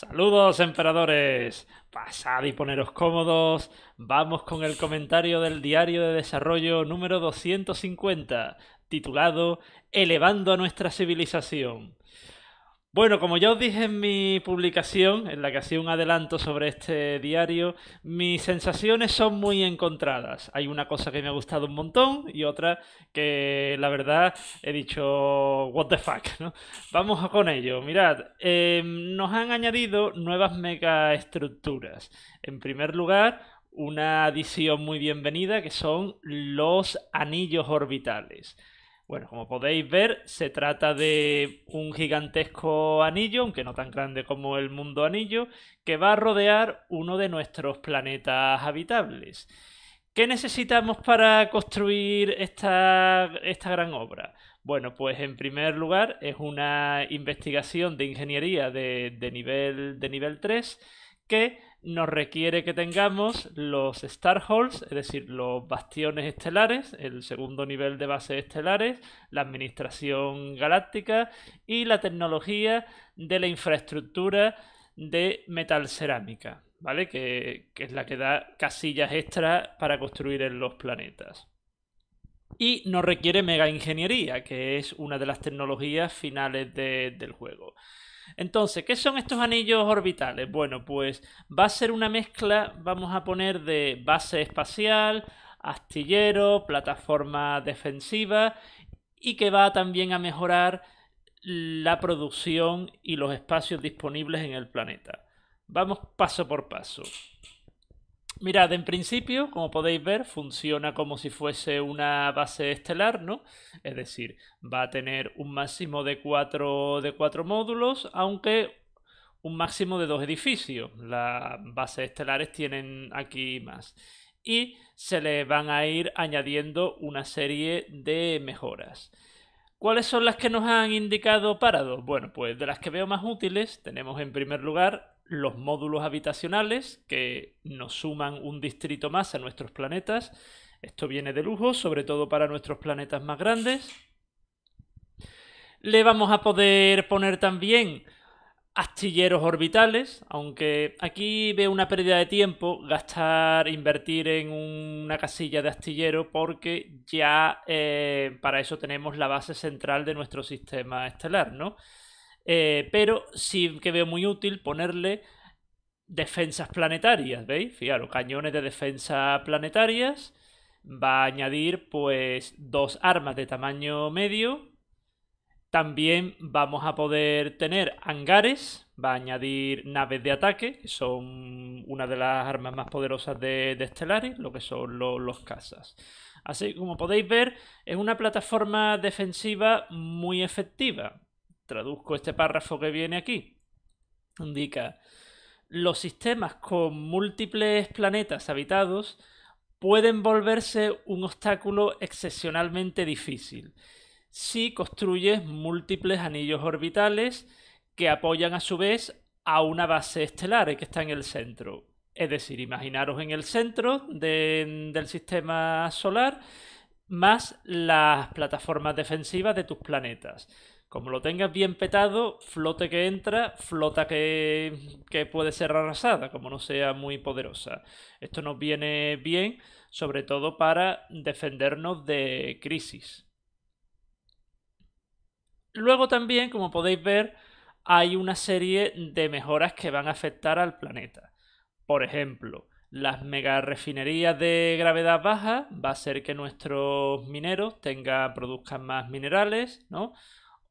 Saludos emperadores, pasad y poneros cómodos, vamos con el comentario del diario de desarrollo número 250, titulado Elevando a nuestra civilización. Bueno, como ya os dije en mi publicación, en la que hacía un adelanto sobre este diario, mis sensaciones son muy encontradas. Hay una cosa que me ha gustado un montón y otra que la verdad he dicho, what the fuck, ¿no? Vamos con ello. Mirad, em, nos han añadido nuevas megaestructuras. En primer lugar, una adición muy bienvenida que son los anillos orbitales. Bueno, como podéis ver, se trata de un gigantesco anillo, aunque no tan grande como el mundo anillo, que va a rodear uno de nuestros planetas habitables. ¿Qué necesitamos para construir esta, gran obra? Bueno, pues en primer lugar es una investigación de ingeniería de, nivel, de nivel 3 que nos requiere que tengamos los Star Halls, es decir, los bastiones estelares, el segundo nivel de bases estelares, la administración galáctica y la tecnología de la infraestructura de metal cerámica, ¿vale? Que, es la que da casillas extras para construir en los planetas. Y nos requiere mega ingeniería, que es una de las tecnologías finales del juego. Entonces, ¿qué son estos anillos orbitales? Bueno, pues va a ser una mezcla, vamos a poner, de base espacial, astillero, plataforma defensiva y que va también a mejorar la producción y los espacios disponibles en el planeta. Vamos paso por paso. Mirad, en principio, como podéis ver, funciona como si fuese una base estelar, ¿no? Es decir, va a tener un máximo de cuatro, módulos, aunque un máximo de dos edificios. Las bases estelares tienen aquí más. Y se le van a ir añadiendo una serie de mejoras. ¿Cuáles son las que nos han indicado dos? Bueno, pues de las que veo más útiles tenemos en primer lugar los módulos habitacionales que nos suman un distrito más a nuestros planetas. Esto viene de lujo, sobre todo para nuestros planetas más grandes. Le vamos a poder poner también astilleros orbitales, aunque aquí veo una pérdida de tiempo gastar, invertir en una casilla de astillero porque ya eh, para eso tenemos la base central de nuestro sistema estelar, ¿no? Eh, pero sí que veo muy útil ponerle defensas planetarias, ¿veis? Fijaros, cañones de defensa planetarias. Va a añadir pues dos armas de tamaño medio. También vamos a poder tener hangares, va a añadir naves de ataque, que son una de las armas más poderosas de, estelares lo que son los casas Así como podéis ver, es una plataforma defensiva muy efectiva traduzco este párrafo que viene aquí. Indica, los sistemas con múltiples planetas habitados pueden volverse un obstáculo excepcionalmente difícil si construyes múltiples anillos orbitales que apoyan a su vez a una base estelar que está en el centro. Es decir, imaginaros en el centro del sistema solar más las plataformas defensivas de tus planetas. Como lo tengas bien petado, flote que entra, flota que, puede ser arrasada, como no sea muy poderosa. Esto nos viene bien, sobre todo para defendernos de crisis. Luego también, como podéis ver, hay una serie de mejoras que van a afectar al planeta. Por ejemplo, las mega refinerías de gravedad baja va a hacer que nuestros mineros tengan, produzcan más minerales, ¿no?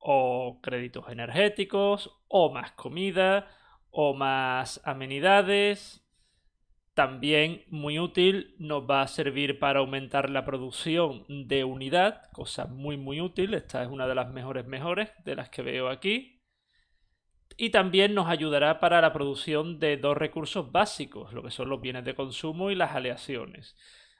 o créditos energéticos, o más comida, o más amenidades. También muy útil, nos va a servir para aumentar la producción de unidad, cosa muy muy útil, esta es una de las mejores mejores de las que veo aquí. Y también nos ayudará para la producción de dos recursos básicos, lo que son los bienes de consumo y las aleaciones.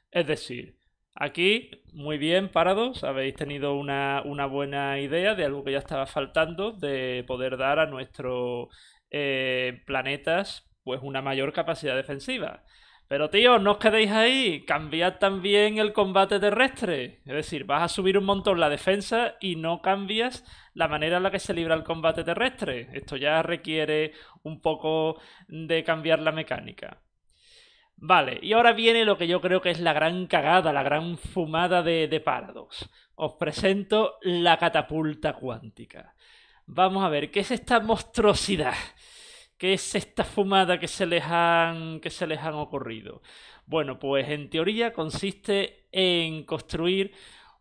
Es decir, Aquí, muy bien, Parados, habéis tenido una, buena idea de algo que ya estaba faltando, de poder dar a nuestros eh, planetas pues una mayor capacidad defensiva. Pero tío, no os quedéis ahí, cambiad también el combate terrestre. Es decir, vas a subir un montón la defensa y no cambias la manera en la que se libra el combate terrestre. Esto ya requiere un poco de cambiar la mecánica. Vale, y ahora viene lo que yo creo que es la gran cagada, la gran fumada de, Paradox. Os presento la catapulta cuántica. Vamos a ver, ¿qué es esta monstruosidad? ¿Qué es esta fumada que se les han, que se les han ocurrido? Bueno, pues en teoría consiste en construir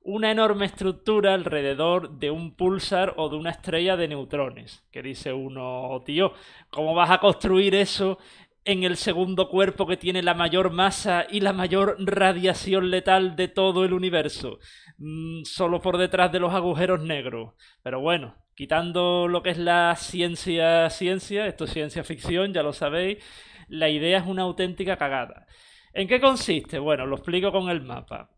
una enorme estructura alrededor de un pulsar o de una estrella de neutrones. Que dice uno, oh, tío, ¿cómo vas a construir eso en el segundo cuerpo que tiene la mayor masa y la mayor radiación letal de todo el universo, mm, solo por detrás de los agujeros negros. Pero bueno, quitando lo que es la ciencia, ciencia, esto es ciencia ficción, ya lo sabéis, la idea es una auténtica cagada. ¿En qué consiste? Bueno, lo explico con el mapa.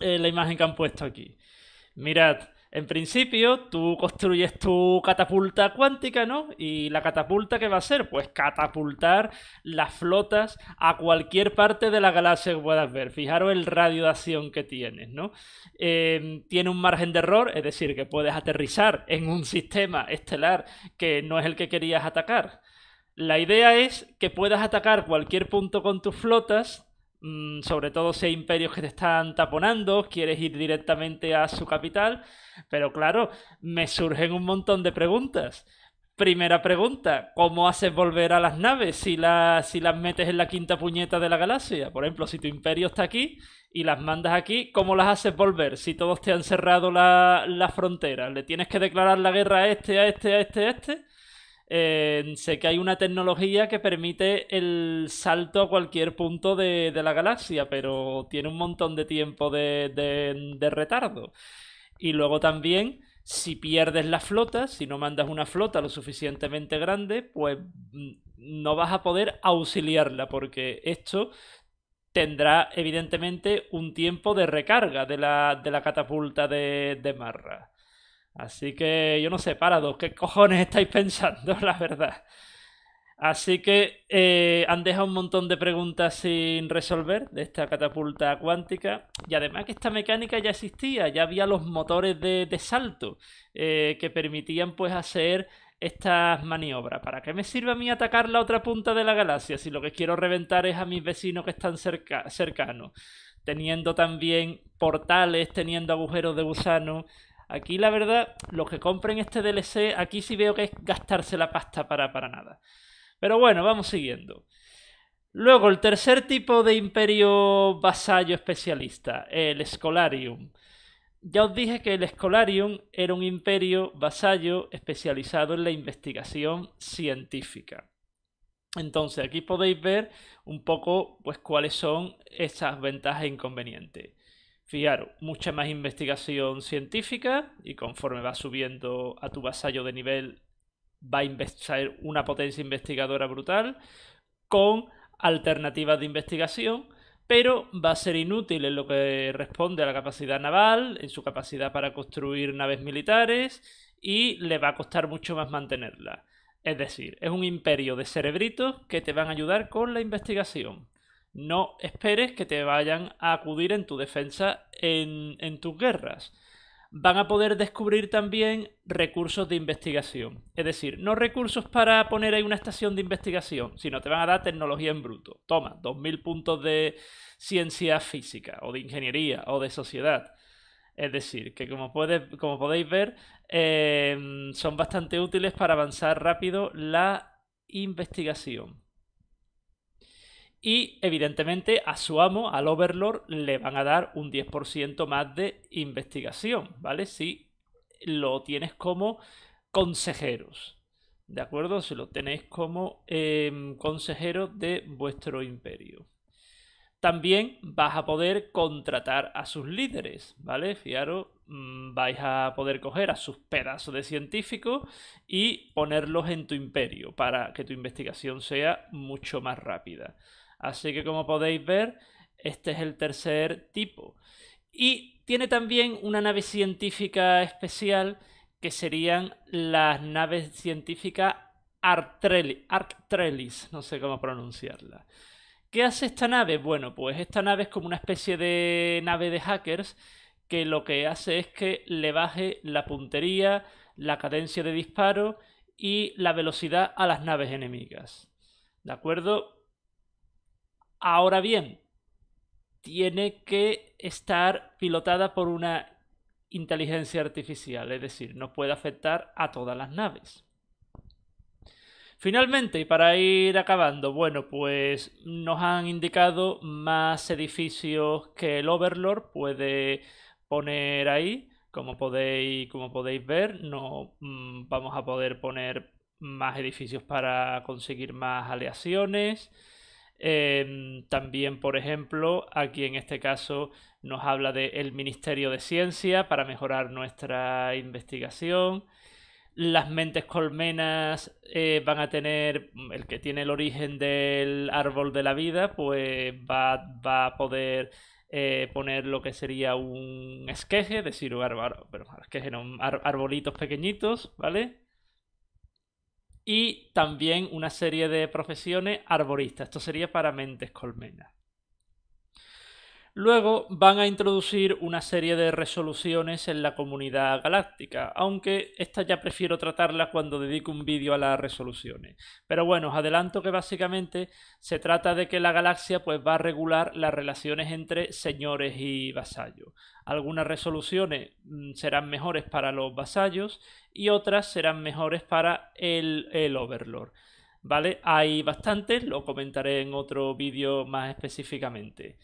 Eh, la imagen que han puesto aquí. Mirad, en principio, tú construyes tu catapulta cuántica, ¿no? Y la catapulta, ¿qué va a hacer? Pues catapultar las flotas a cualquier parte de la galaxia que puedas ver. Fijaros el radio de acción que tienes, ¿no? Em, tiene un margen de error, es decir, que puedes aterrizar en un sistema estelar que no es el que querías atacar. La idea es que puedas atacar cualquier punto con tus flotas Mm, sobre todo si hay imperios que te están taponando, quieres ir directamente a su capital, pero claro, me surgen un montón de preguntas. Primera pregunta, ¿cómo haces volver a las naves si, las metes en la quinta puñeta de la galaxia? Por ejemplo, si tu imperio está aquí y las mandas aquí, ¿cómo las haces volver si todos te han cerrado la, la frontera? ¿Le tienes que declarar la guerra a este, a este, a este, a este? Eh, sé que hay una tecnología que permite el salto a cualquier punto de, la galaxia, pero tiene un montón de tiempo de, retardo. Y luego también, si pierdes la flota, si no mandas una flota lo suficientemente grande, pues mm, no vas a poder auxiliarla, porque esto tendrá evidentemente un tiempo de recarga de la, la catapulta de Marra. Así que yo no sé, parados, ¿qué cojones estáis pensando, la verdad? Así que eh, han dejado un montón de preguntas sin resolver de esta catapulta cuántica. Y además que esta mecánica ya existía, ya había los motores de, salto eh, que permitían pues hacer estas maniobras. ¿Para qué me sirve a mí atacar la otra punta de la galaxia si lo que quiero reventar es a mis vecinos que están cerca, cercanos? Teniendo también portales, teniendo agujeros de gusano, Aquí la verdad, los que compren este DLC, aquí sí veo que es gastarse la pasta para, para nada. Pero bueno, vamos siguiendo. Luego, el tercer tipo de imperio vasallo especialista, el Escolarium. Ya os dije que el Escolarium era un imperio vasallo especializado en la investigación científica. Entonces, aquí podéis ver un poco pues, cuáles son esas ventajas e inconvenientes mucha más investigación científica y conforme va subiendo a tu vasallo de nivel va a ser una potencia investigadora brutal con alternativas de investigación, pero va a ser inútil en lo que responde a la capacidad naval, en su capacidad para construir naves militares y le va a costar mucho más mantenerla. Es decir, es un imperio de cerebritos que te van a ayudar con la investigación, no esperes que te vayan a acudir en tu defensa en, tus guerras. Van a poder descubrir también recursos de investigación. Es decir, no recursos para poner ahí una estación de investigación, sino te van a dar tecnología en bruto. Toma, 2.000 puntos de ciencia física o de ingeniería o de sociedad. Es decir, que como, podéis ver, eh, son bastante útiles para avanzar rápido la investigación. Y evidentemente a su amo, al Overlord, le van a dar un 10% más de investigación, ¿vale? Si lo tienes como consejeros, ¿de acuerdo? Si lo tenéis como em, consejeros de vuestro imperio. También vas a poder contratar a sus líderes, ¿vale? Fijaros, mm, vais a poder coger a sus pedazos de científicos y ponerlos en tu imperio para que tu investigación sea mucho más rápida. Así que como podéis ver, este es el tercer tipo. Y tiene también una nave científica especial que serían las naves científicas Arctrellis, no sé cómo pronunciarla. ¿Qué hace esta nave? Bueno, pues esta nave es como una especie de nave de hackers que lo que hace es que le baje la puntería, la cadencia de disparo y la velocidad a las naves enemigas. ¿De acuerdo? Ahora bien, tiene que estar pilotada por una inteligencia artificial, es decir, no puede afectar a todas las naves. Finalmente, y para ir acabando, bueno, pues nos han indicado más edificios que el Overlord puede poner ahí. Como podéis, ver, no mm, vamos a poder poner más edificios para conseguir más aleaciones. Em, también, por ejemplo, aquí en este caso nos habla del Ministerio de Ciencia para mejorar nuestra investigación. Las mentes colmenas eh, van a tener, mm, el que tiene el origen del árbol de la vida, pues va, a poder eh, poner lo que sería un esqueje, es decir, un árbol, bueno, arbolitos pequeñitos, ¿vale? y también una serie de profesiones arboristas. Esto sería para mentes colmenas. Luego van a introducir una serie de resoluciones en la comunidad galáctica, aunque esta ya prefiero tratarla cuando dedico un vídeo a las resoluciones. Pero bueno, os adelanto que básicamente se trata de que la galaxia pues va a regular las relaciones entre señores y vasallos. Algunas resoluciones mm, serán mejores para los vasallos y otras serán mejores para el, overlord. ¿Vale? Hay bastantes, lo comentaré en otro vídeo más específicamente.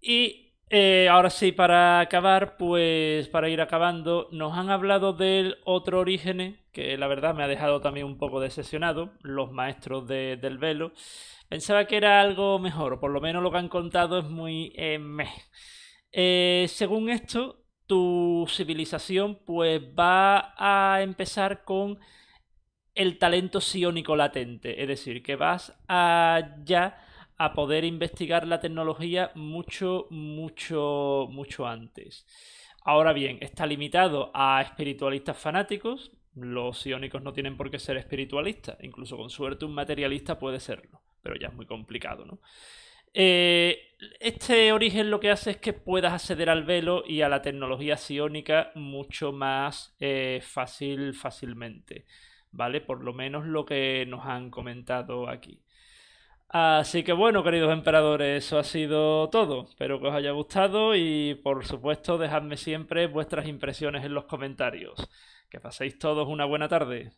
Y eh, ahora sí, para acabar, pues para ir acabando, nos han hablado del otro origen, que la verdad me ha dejado también un poco decepcionado, los maestros de, del velo. Pensaba que era algo mejor, por lo menos lo que han contado es muy... Eh, eh, según esto, tu civilización pues va a empezar con el talento sionico latente, es decir, que vas a a poder investigar la tecnología mucho, mucho, mucho antes. Ahora bien, está limitado a espiritualistas fanáticos. Los iónicos no tienen por qué ser espiritualistas. Incluso con suerte un materialista puede serlo. Pero ya es muy complicado, ¿no? Eh, este origen lo que hace es que puedas acceder al velo y a la tecnología sionica mucho más eh, fácil, fácilmente. ¿Vale? Por lo menos lo que nos han comentado aquí. Así que bueno, queridos emperadores, eso ha sido todo. Espero que os haya gustado y por supuesto dejadme siempre vuestras impresiones en los comentarios. Que paséis todos una buena tarde.